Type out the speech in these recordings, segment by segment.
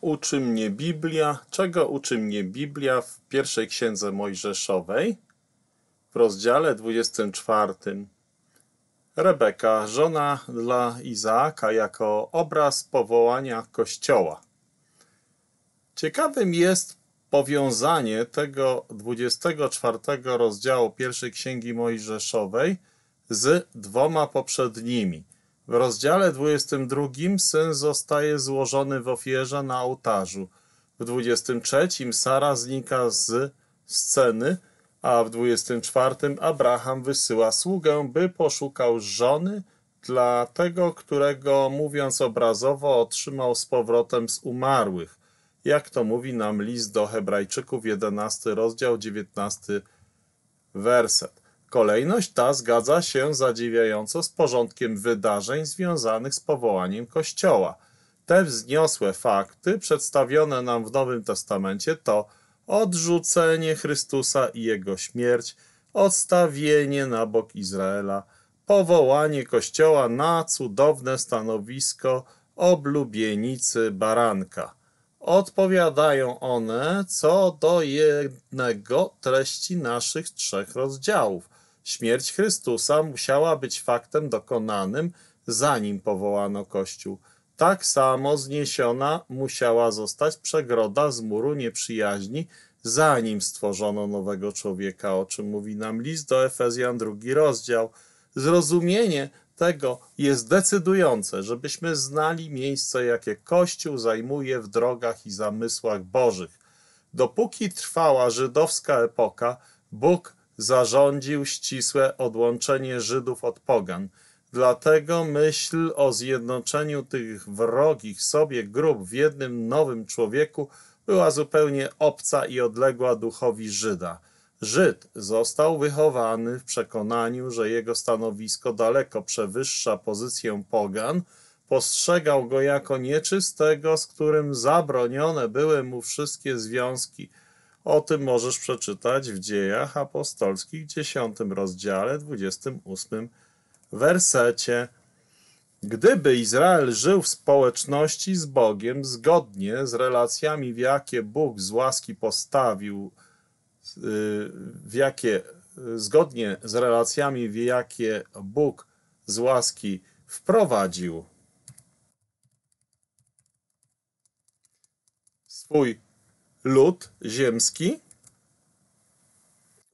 uczy mnie Biblia, czego uczy mnie Biblia w pierwszej księdze mojżeszowej w rozdziale 24. Rebeka, żona dla Izaaka jako obraz powołania Kościoła. Ciekawym jest powiązanie tego 24 rozdziału pierwszej księgi mojżeszowej z dwoma poprzednimi – w rozdziale 22 syn zostaje złożony w ofierze na ołtarzu. W 23 Sara znika z sceny, a w 24 Abraham wysyła sługę, by poszukał żony dla tego, którego, mówiąc obrazowo, otrzymał z powrotem z umarłych. Jak to mówi nam list do Hebrajczyków, 11 rozdział, 19 werset. Kolejność ta zgadza się zadziwiająco z porządkiem wydarzeń związanych z powołaniem Kościoła. Te wzniosłe fakty przedstawione nam w Nowym Testamencie to odrzucenie Chrystusa i Jego śmierć, odstawienie na bok Izraela, powołanie Kościoła na cudowne stanowisko oblubienicy baranka. Odpowiadają one co do jednego treści naszych trzech rozdziałów – Śmierć Chrystusa musiała być faktem dokonanym, zanim powołano Kościół. Tak samo zniesiona musiała zostać przegroda z muru nieprzyjaźni, zanim stworzono nowego człowieka, o czym mówi nam list do Efezjan, drugi rozdział. Zrozumienie tego jest decydujące, żebyśmy znali miejsce, jakie Kościół zajmuje w drogach i zamysłach Bożych. Dopóki trwała żydowska epoka, Bóg zarządził ścisłe odłączenie Żydów od pogan. Dlatego myśl o zjednoczeniu tych wrogich sobie grup w jednym nowym człowieku była zupełnie obca i odległa duchowi Żyda. Żyd został wychowany w przekonaniu, że jego stanowisko daleko przewyższa pozycję pogan, postrzegał go jako nieczystego, z którym zabronione były mu wszystkie związki – o tym możesz przeczytać w Dziejach Apostolskich, 10 rozdziale, 28 wersecie. Gdyby Izrael żył w społeczności z Bogiem zgodnie z relacjami, w jakie Bóg z łaski postawił, y, w jakie, y, zgodnie z relacjami, w jakie Bóg z łaski wprowadził swój lud ziemski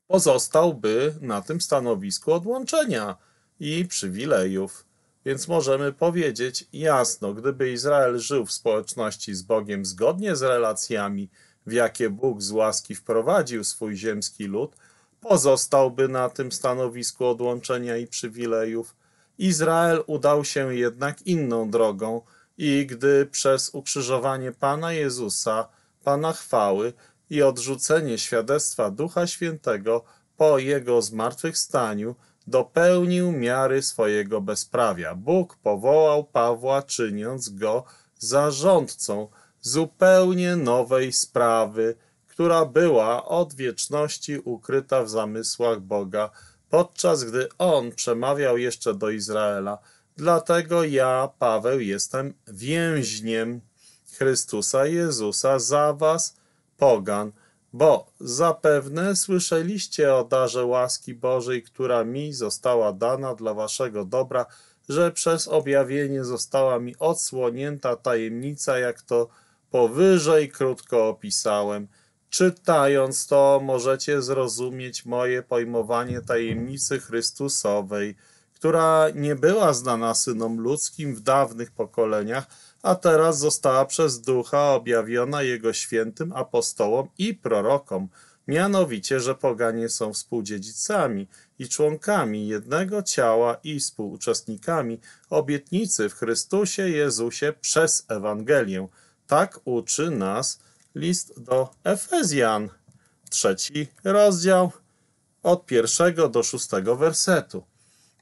pozostałby na tym stanowisku odłączenia i przywilejów. Więc możemy powiedzieć jasno, gdyby Izrael żył w społeczności z Bogiem zgodnie z relacjami, w jakie Bóg z łaski wprowadził swój ziemski lud, pozostałby na tym stanowisku odłączenia i przywilejów. Izrael udał się jednak inną drogą i gdy przez ukrzyżowanie Pana Jezusa Pana chwały i odrzucenie świadectwa Ducha Świętego po Jego zmartwychwstaniu dopełnił miary swojego bezprawia. Bóg powołał Pawła, czyniąc go zarządcą zupełnie nowej sprawy, która była od wieczności ukryta w zamysłach Boga, podczas gdy On przemawiał jeszcze do Izraela. Dlatego ja, Paweł, jestem więźniem Chrystusa Jezusa za was, pogan, bo zapewne słyszeliście o darze łaski Bożej, która mi została dana dla waszego dobra, że przez objawienie została mi odsłonięta tajemnica, jak to powyżej krótko opisałem. Czytając to, możecie zrozumieć moje pojmowanie tajemnicy Chrystusowej, która nie była znana synom ludzkim w dawnych pokoleniach, a teraz została przez Ducha objawiona Jego świętym apostołom i prorokom, mianowicie, że poganie są współdziedzicami i członkami jednego ciała i współuczestnikami obietnicy w Chrystusie Jezusie przez Ewangelię. Tak uczy nas list do Efezjan, trzeci rozdział, od pierwszego do szóstego wersetu.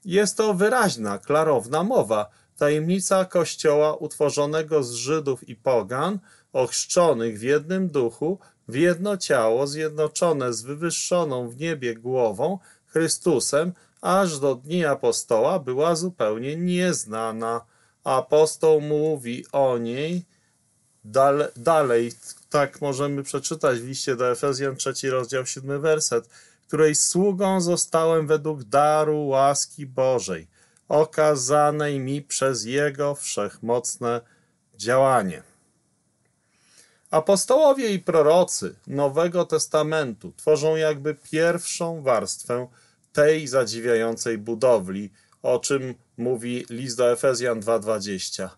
Jest to wyraźna, klarowna mowa, tajemnica Kościoła utworzonego z Żydów i Pogan, ochrzczonych w jednym duchu, w jedno ciało, zjednoczone z wywyższoną w niebie głową, Chrystusem, aż do dni apostoła była zupełnie nieznana. Apostoł mówi o niej dalej, tak możemy przeczytać w liście do Efezjan trzeci rozdział siódmy werset, której sługą zostałem według daru łaski Bożej okazanej mi przez Jego wszechmocne działanie. Apostołowie i prorocy Nowego Testamentu tworzą jakby pierwszą warstwę tej zadziwiającej budowli, o czym mówi list do Efezjan 2:20.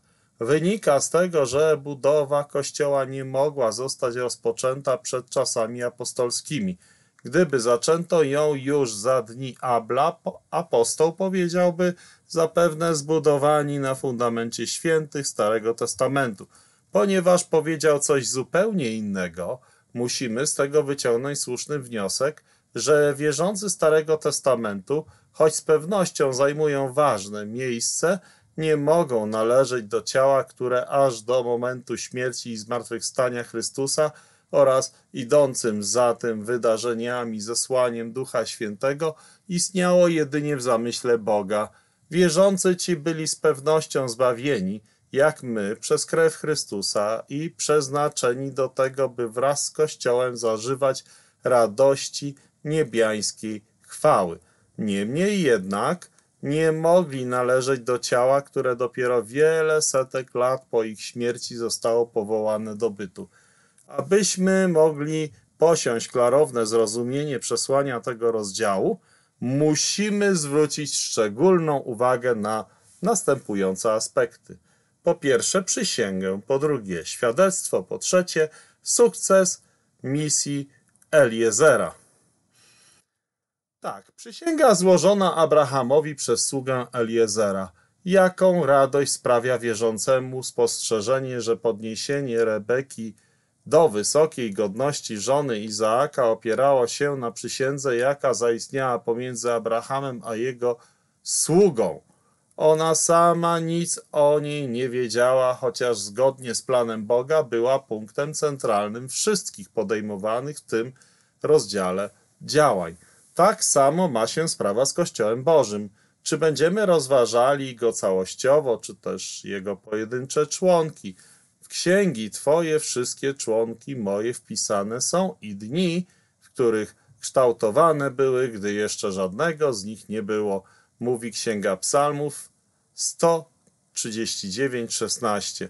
Wynika z tego, że budowa Kościoła nie mogła zostać rozpoczęta przed czasami apostolskimi. Gdyby zaczęto ją już za dni Abla, apostoł powiedziałby, zapewne zbudowani na fundamencie świętych Starego Testamentu. Ponieważ powiedział coś zupełnie innego, musimy z tego wyciągnąć słuszny wniosek, że wierzący Starego Testamentu, choć z pewnością zajmują ważne miejsce, nie mogą należeć do ciała, które aż do momentu śmierci i zmartwychwstania Chrystusa oraz idącym za tym wydarzeniami, zesłaniem Ducha Świętego istniało jedynie w zamyśle Boga – Wierzący ci byli z pewnością zbawieni, jak my, przez krew Chrystusa i przeznaczeni do tego, by wraz z Kościołem zażywać radości niebiańskiej chwały. Niemniej jednak nie mogli należeć do ciała, które dopiero wiele setek lat po ich śmierci zostało powołane do bytu. Abyśmy mogli posiąść klarowne zrozumienie przesłania tego rozdziału, musimy zwrócić szczególną uwagę na następujące aspekty. Po pierwsze, przysięgę, po drugie, świadectwo, po trzecie, sukces misji Eliezera. Tak, przysięga złożona Abrahamowi przez sługę Eliezera. Jaką radość sprawia wierzącemu spostrzeżenie, że podniesienie Rebeki do wysokiej godności żony Izaaka opierała się na przysiędze, jaka zaistniała pomiędzy Abrahamem a jego sługą. Ona sama nic o niej nie wiedziała, chociaż zgodnie z planem Boga była punktem centralnym wszystkich podejmowanych w tym rozdziale działań. Tak samo ma się sprawa z Kościołem Bożym. Czy będziemy rozważali go całościowo, czy też jego pojedyncze członki – księgi Twoje wszystkie członki moje wpisane są i dni, w których kształtowane były, gdy jeszcze żadnego z nich nie było, mówi Księga Psalmów 139:16.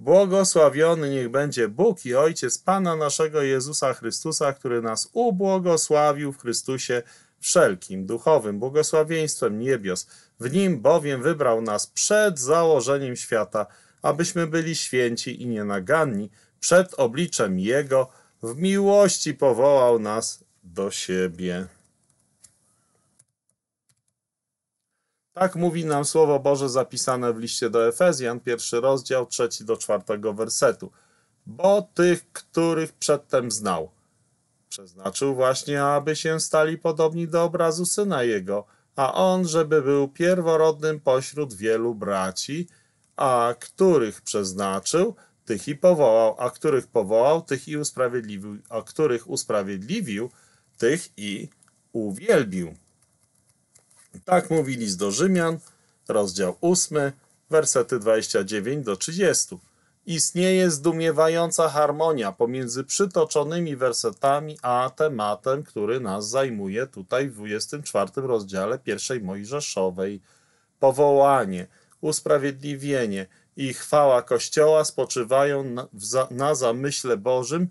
Błogosławiony niech będzie Bóg i Ojciec Pana naszego Jezusa Chrystusa, który nas ubłogosławił w Chrystusie wszelkim duchowym błogosławieństwem niebios. W nim bowiem wybrał nas przed założeniem świata – abyśmy byli święci i nienaganni przed obliczem Jego, w miłości powołał nas do siebie. Tak mówi nam Słowo Boże zapisane w liście do Efezjan, pierwszy rozdział, trzeci do czwartego wersetu. Bo tych, których przedtem znał, przeznaczył właśnie, aby się stali podobni do obrazu Syna Jego, a On, żeby był pierworodnym pośród wielu braci – a których przeznaczył, tych i powołał, a których powołał, tych i usprawiedliwił, a których usprawiedliwił, tych i uwielbił. Tak mówi list do Rzymian, rozdział 8, wersety 29 do 30. Istnieje zdumiewająca harmonia pomiędzy przytoczonymi wersetami a tematem, który nas zajmuje tutaj w 24 rozdziale pierwszej Mojżeszowej. Powołanie – usprawiedliwienie i chwała Kościoła spoczywają na, na zamyśle Bożym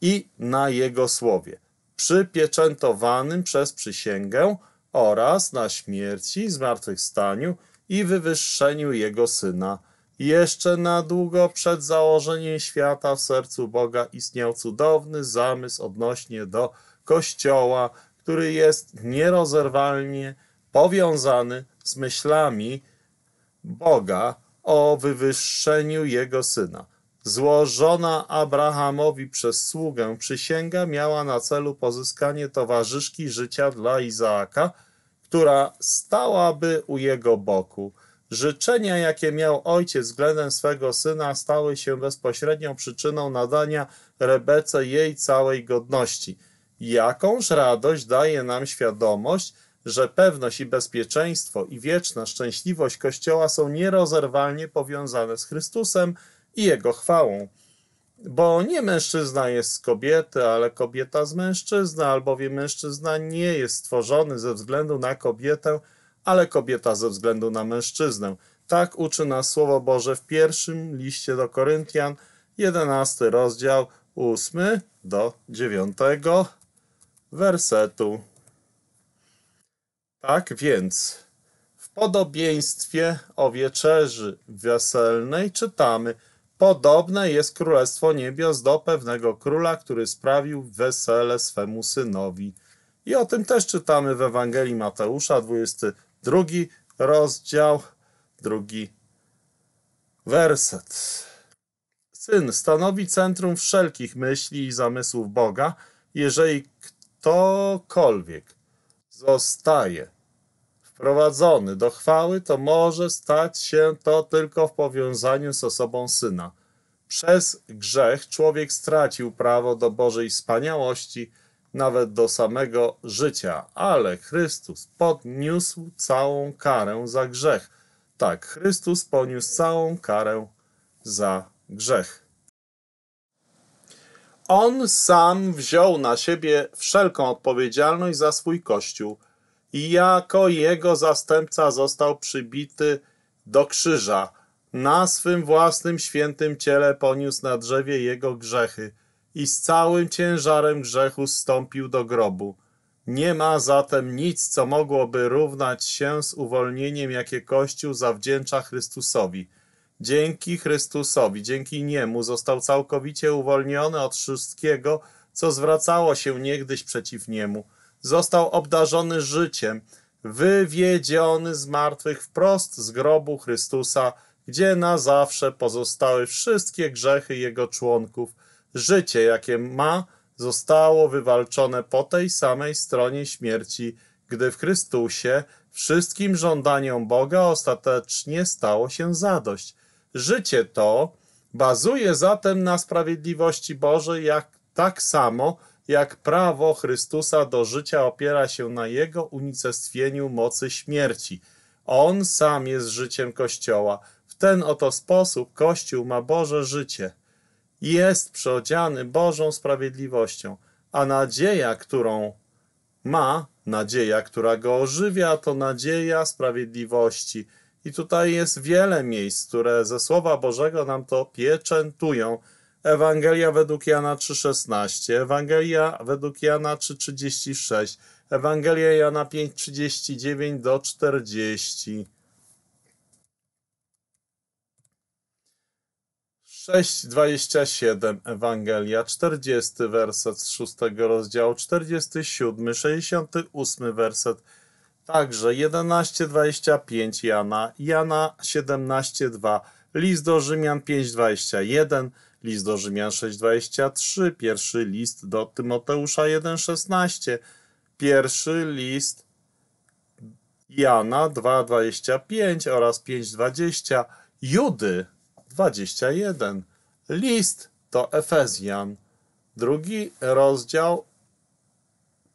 i na Jego Słowie, przypieczętowanym przez przysięgę oraz na śmierci, zmartwychwstaniu i wywyższeniu Jego Syna. Jeszcze na długo przed założeniem świata w sercu Boga istniał cudowny zamysł odnośnie do Kościoła, który jest nierozerwalnie powiązany z myślami Boga o wywyższeniu Jego Syna. Złożona Abrahamowi przez sługę przysięga miała na celu pozyskanie towarzyszki życia dla Izaaka, która stałaby u jego boku. Życzenia, jakie miał ojciec względem swego syna, stały się bezpośrednią przyczyną nadania Rebece jej całej godności. Jakąż radość daje nam świadomość, że pewność i bezpieczeństwo i wieczna szczęśliwość Kościoła są nierozerwalnie powiązane z Chrystusem i Jego chwałą. Bo nie mężczyzna jest z kobiety, ale kobieta z mężczyzna, albowiem mężczyzna nie jest stworzony ze względu na kobietę, ale kobieta ze względu na mężczyznę. Tak uczy nas Słowo Boże w pierwszym liście do Koryntian, 11 rozdział, 8 do 9 wersetu. Tak więc, w podobieństwie o wieczerzy weselnej czytamy, podobne jest królestwo niebios do pewnego króla, który sprawił wesele swemu synowi. I o tym też czytamy w Ewangelii Mateusza, 22 rozdział, drugi werset. Syn stanowi centrum wszelkich myśli i zamysłów Boga. Jeżeli ktokolwiek zostaje wprowadzony do chwały, to może stać się to tylko w powiązaniu z osobą Syna. Przez grzech człowiek stracił prawo do Bożej wspaniałości, nawet do samego życia, ale Chrystus podniósł całą karę za grzech. Tak, Chrystus poniósł całą karę za grzech on sam wziął na siebie wszelką odpowiedzialność za swój kościół i jako jego zastępca został przybity do krzyża. Na swym własnym świętym ciele poniósł na drzewie jego grzechy i z całym ciężarem grzechu stąpił do grobu. Nie ma zatem nic, co mogłoby równać się z uwolnieniem, jakie Kościół zawdzięcza Chrystusowi – Dzięki Chrystusowi, dzięki Niemu został całkowicie uwolniony od wszystkiego, co zwracało się niegdyś przeciw Niemu. Został obdarzony życiem, wywiedziony z martwych wprost z grobu Chrystusa, gdzie na zawsze pozostały wszystkie grzechy Jego członków. Życie, jakie ma, zostało wywalczone po tej samej stronie śmierci, gdy w Chrystusie wszystkim żądaniom Boga ostatecznie stało się zadość. Życie to bazuje zatem na sprawiedliwości Bożej, jak tak samo jak prawo Chrystusa do życia opiera się na Jego unicestwieniu mocy śmierci. On sam jest życiem Kościoła. W ten oto sposób Kościół ma Boże życie. Jest przeodziany Bożą sprawiedliwością, a nadzieja, którą ma, nadzieja, która go ożywia, to nadzieja sprawiedliwości – i tutaj jest wiele miejsc, które ze Słowa Bożego nam to pieczętują. Ewangelia według Jana 3,16, Ewangelia według Jana 3,36, Ewangelia Jana 5,39 do 40. 6,27 Ewangelia, 40 werset z 6 rozdziału, 47, 68 werset Także 11.25 Jana, Jana 17.2, list do Rzymian 5.21, list do Rzymian 6.23, pierwszy list do Tymoteusza 1.16, pierwszy list Jana 2.25 oraz 5.20, Judy 21, list do Efezjan, drugi rozdział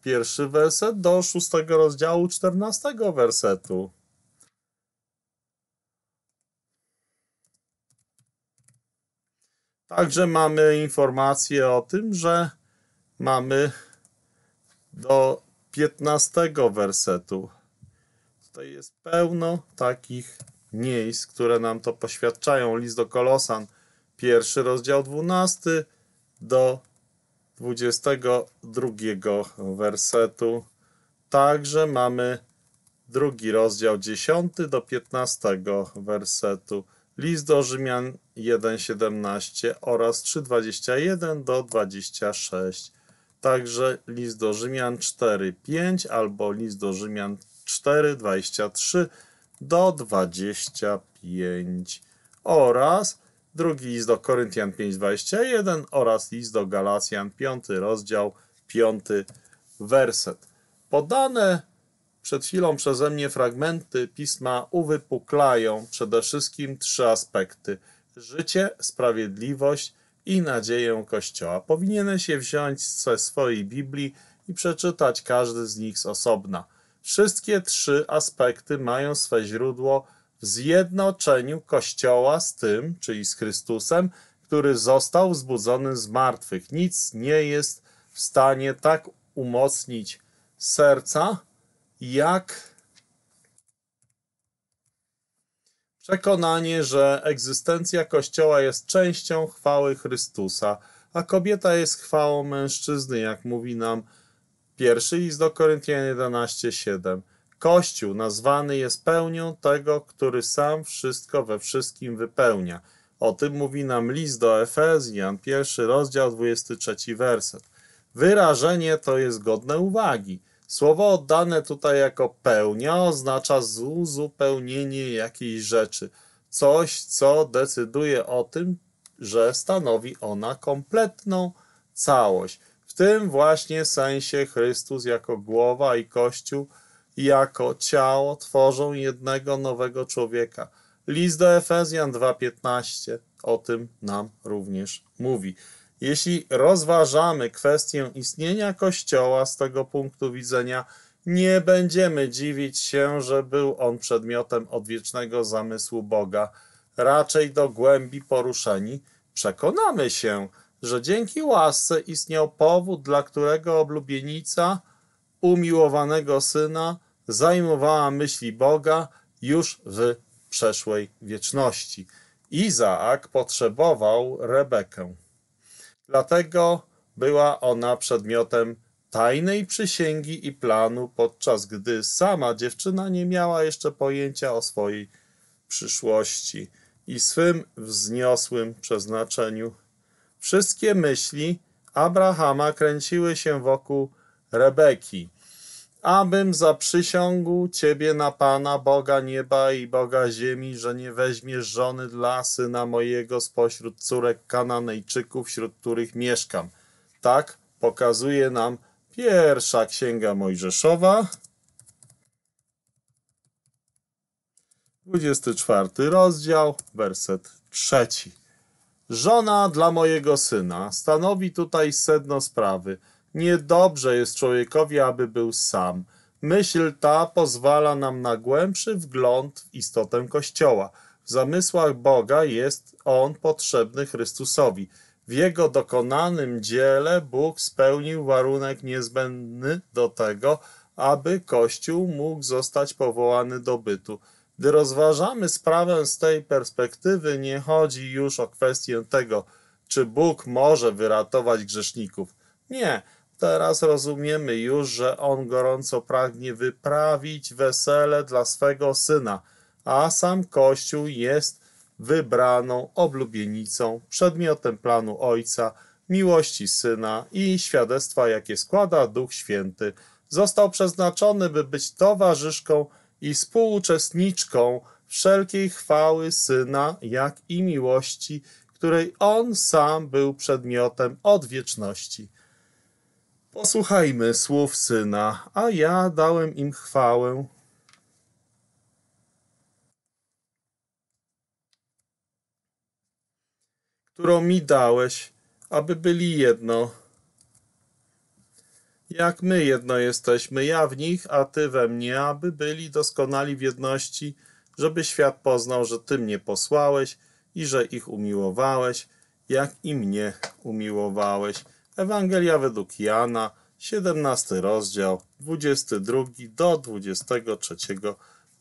pierwszy werset do szóstego rozdziału czternastego wersetu. Także mamy informację o tym, że mamy do piętnastego wersetu. Tutaj jest pełno takich miejsc, które nam to poświadczają. List do Kolosan, pierwszy rozdział dwunasty do 22 wersetu. Także mamy drugi rozdział 10 do 15 wersetu. List do Rzymian 1:17 oraz 3:21 do 26. Także list do Rzymian 4:5 albo list do Rzymian 4:23 do 25 oraz drugi list do Koryntian 5:21 oraz list do Galacjan 5 rozdział 5 werset. Podane przed chwilą przeze mnie fragmenty pisma uwypuklają przede wszystkim trzy aspekty: życie, sprawiedliwość i nadzieję Kościoła. Powinienem się wziąć ze swojej Biblii i przeczytać każdy z nich z osobna. Wszystkie trzy aspekty mają swe źródło zjednoczeniu Kościoła z tym, czyli z Chrystusem, który został wzbudzony z martwych. Nic nie jest w stanie tak umocnić serca, jak przekonanie, że egzystencja Kościoła jest częścią chwały Chrystusa, a kobieta jest chwałą mężczyzny, jak mówi nam pierwszy list do Koryntian 11:7. Kościół nazwany jest pełnią tego, który sam wszystko we wszystkim wypełnia. O tym mówi nam list do Efezjan, pierwszy rozdział, 23 werset. Wyrażenie to jest godne uwagi. Słowo oddane tutaj jako pełnia oznacza uzupełnienie jakiejś rzeczy. Coś, co decyduje o tym, że stanowi ona kompletną całość. W tym właśnie sensie Chrystus jako głowa i Kościół – jako ciało tworzą jednego nowego człowieka. List do Efezjan 2:15 o tym nam również mówi. Jeśli rozważamy kwestię istnienia Kościoła z tego punktu widzenia, nie będziemy dziwić się, że był on przedmiotem odwiecznego zamysłu Boga. Raczej do głębi poruszeni przekonamy się, że dzięki łasce istniał powód, dla którego oblubienica umiłowanego Syna zajmowała myśli Boga już w przeszłej wieczności. Izaak potrzebował Rebekę. Dlatego była ona przedmiotem tajnej przysięgi i planu, podczas gdy sama dziewczyna nie miała jeszcze pojęcia o swojej przyszłości i swym wzniosłym przeznaczeniu. Wszystkie myśli Abrahama kręciły się wokół Rebeki, abym zaprzysiągł ciebie na Pana Boga nieba i Boga ziemi, że nie weźmiesz żony dla syna mojego spośród córek Kananejczyków, wśród których mieszkam. Tak pokazuje nam pierwsza księga Mojżeszowa, 24 rozdział, werset trzeci. Żona dla mojego syna stanowi tutaj sedno sprawy – Niedobrze jest człowiekowi, aby był sam. Myśl ta pozwala nam na głębszy wgląd w istotę Kościoła. W zamysłach Boga jest on potrzebny Chrystusowi. W jego dokonanym dziele Bóg spełnił warunek niezbędny do tego, aby Kościół mógł zostać powołany do bytu. Gdy rozważamy sprawę z tej perspektywy, nie chodzi już o kwestię tego, czy Bóg może wyratować grzeszników. Nie, teraz rozumiemy już, że on gorąco pragnie wyprawić wesele dla swego syna, a sam Kościół jest wybraną oblubienicą, przedmiotem planu Ojca, miłości Syna i świadectwa, jakie składa Duch Święty. Został przeznaczony, by być towarzyszką i współuczestniczką wszelkiej chwały Syna, jak i miłości, której On sam był przedmiotem od wieczności. Posłuchajmy słów Syna, a ja dałem im chwałę. którą mi dałeś, aby byli jedno. Jak my jedno jesteśmy, ja w nich, a ty we mnie, aby byli doskonali w jedności, żeby świat poznał, że ty mnie posłałeś i że ich umiłowałeś, jak i mnie umiłowałeś. Ewangelia według Jana, 17 rozdział, 22 do 23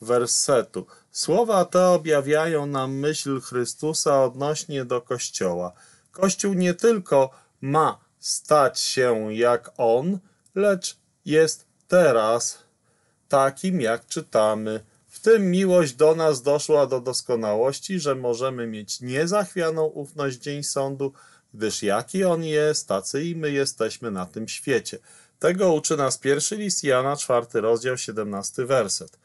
wersetu. Słowa te objawiają nam myśl Chrystusa odnośnie do Kościoła. Kościół nie tylko ma stać się jak On, lecz jest teraz takim, jak czytamy. W tym miłość do nas doszła do doskonałości, że możemy mieć niezachwianą ufność dzień sądu, gdyż jaki on jest, tacy i my jesteśmy na tym świecie. Tego uczy nas pierwszy list Jana, czwarty rozdział, 17 werset.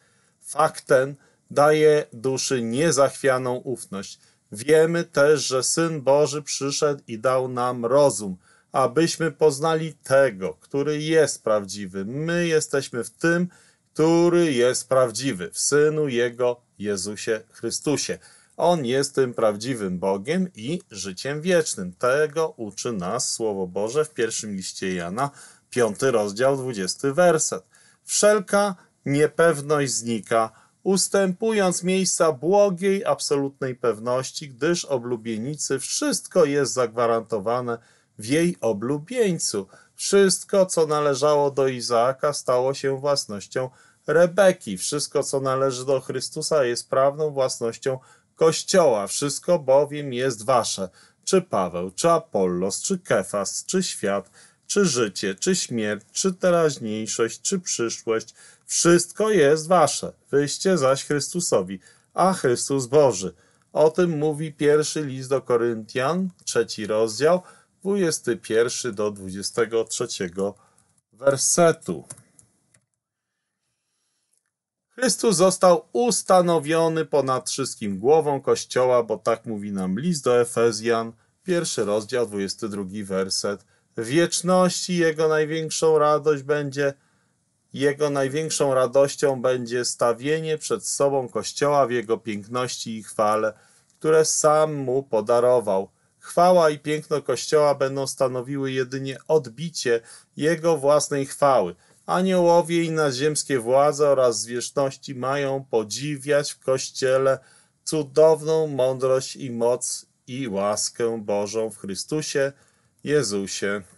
Fakt ten daje duszy niezachwianą ufność. Wiemy też, że Syn Boży przyszedł i dał nam rozum, abyśmy poznali tego, który jest prawdziwy. My jesteśmy w tym, który jest prawdziwy, w Synu Jego Jezusie Chrystusie. On jest tym prawdziwym Bogiem i życiem wiecznym. Tego uczy nas Słowo Boże w pierwszym liście Jana, 5 rozdział, 20 werset. Wszelka niepewność znika, ustępując miejsca błogiej, absolutnej pewności, gdyż oblubienicy wszystko jest zagwarantowane w jej oblubieńcu. Wszystko, co należało do Izaaka, stało się własnością Rebeki. Wszystko, co należy do Chrystusa, jest prawną własnością Kościoła, wszystko bowiem jest wasze, czy Paweł, czy Apollos, czy Kefas, czy świat, czy życie, czy śmierć, czy teraźniejszość, czy przyszłość, wszystko jest wasze, wyście zaś Chrystusowi, a Chrystus Boży. O tym mówi pierwszy list do Koryntian, trzeci rozdział, 21 do 23 wersetu. Chrystus został ustanowiony ponad wszystkim głową Kościoła, bo tak mówi nam list do Efezjan, pierwszy rozdział, 22 werset. Wieczności jego największą radość będzie, jego największą radością będzie stawienie przed sobą Kościoła w jego piękności i chwale, które sam mu podarował. Chwała i piękno Kościoła będą stanowiły jedynie odbicie jego własnej chwały – Aniołowie i naziemskie władze oraz zwierzchności mają podziwiać w Kościele cudowną mądrość i moc i łaskę Bożą w Chrystusie Jezusie.